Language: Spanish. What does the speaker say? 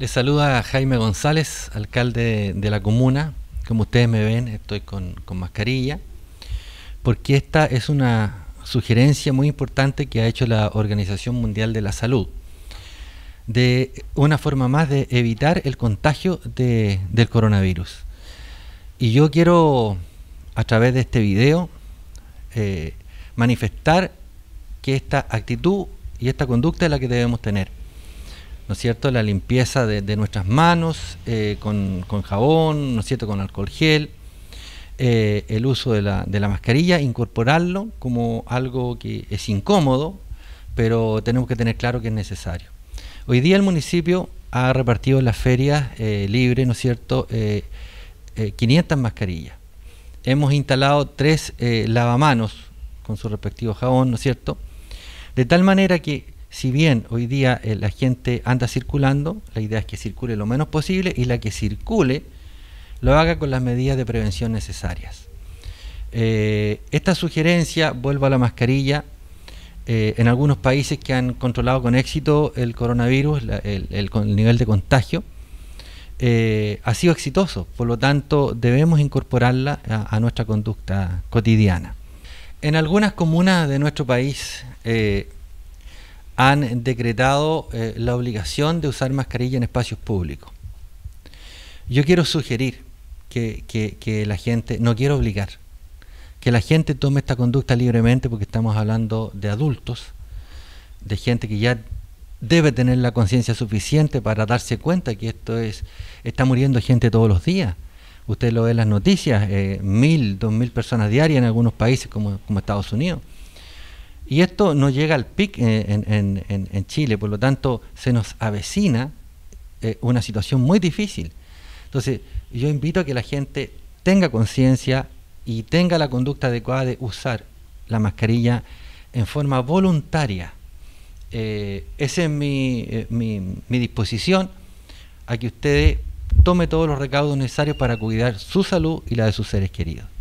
Les saluda Jaime González, alcalde de la comuna. Como ustedes me ven, estoy con, mascarilla, porque esta es una sugerencia muy importante que ha hecho la Organización Mundial de la Salud de una forma más de evitar el contagio del coronavirus. Y yo quiero, a través de este video, eh, manifestar que esta actitud y esta conducta es la que debemos tener. ¿no es cierto? La limpieza de, nuestras manos eh, con, jabón, ¿no es cierto? Con alcohol gel, eh, el uso de la, mascarilla, incorporarlo como algo que es incómodo, pero tenemos que tener claro que es necesario. Hoy día el municipio ha repartido en las ferias eh, libres, ¿no es cierto?, 500 mascarillas. Hemos instalado tres lavamanos con su respectivo jabón, ¿no es cierto? De tal manera que si bien hoy día eh, la gente anda circulando, la idea es que circule lo menos posible y la que circule lo haga con las medidas de prevención necesarias. Eh, esta sugerencia, vuelvo a la mascarilla, eh, en algunos países que han controlado con éxito el coronavirus, el, nivel de contagio, ha sido exitoso, por lo tanto debemos incorporarla a, a nuestra conducta cotidiana. En algunas comunas de nuestro país, han decretado eh, la obligación de usar mascarilla en espacios públicos. Yo quiero sugerir que, que, la gente, no quiero obligar, que la gente tome esta conducta libremente porque estamos hablando de adultos, de gente que ya debe tener la conciencia suficiente para darse cuenta que esto es, está muriendo gente todos los días. Usted lo ve en las noticias, eh, mil, dos mil personas diarias en algunos países como, como Estados Unidos. Y esto no llega al pic en, Chile, por lo tanto se nos avecina eh, una situación muy difícil. Entonces yo invito a que la gente tenga conciencia y tenga la conducta adecuada de usar la mascarilla en forma voluntaria. Eh, esa es eh, mi, disposición a que ustedes tome todos los recaudos necesarios para cuidar su salud y la de sus seres queridos.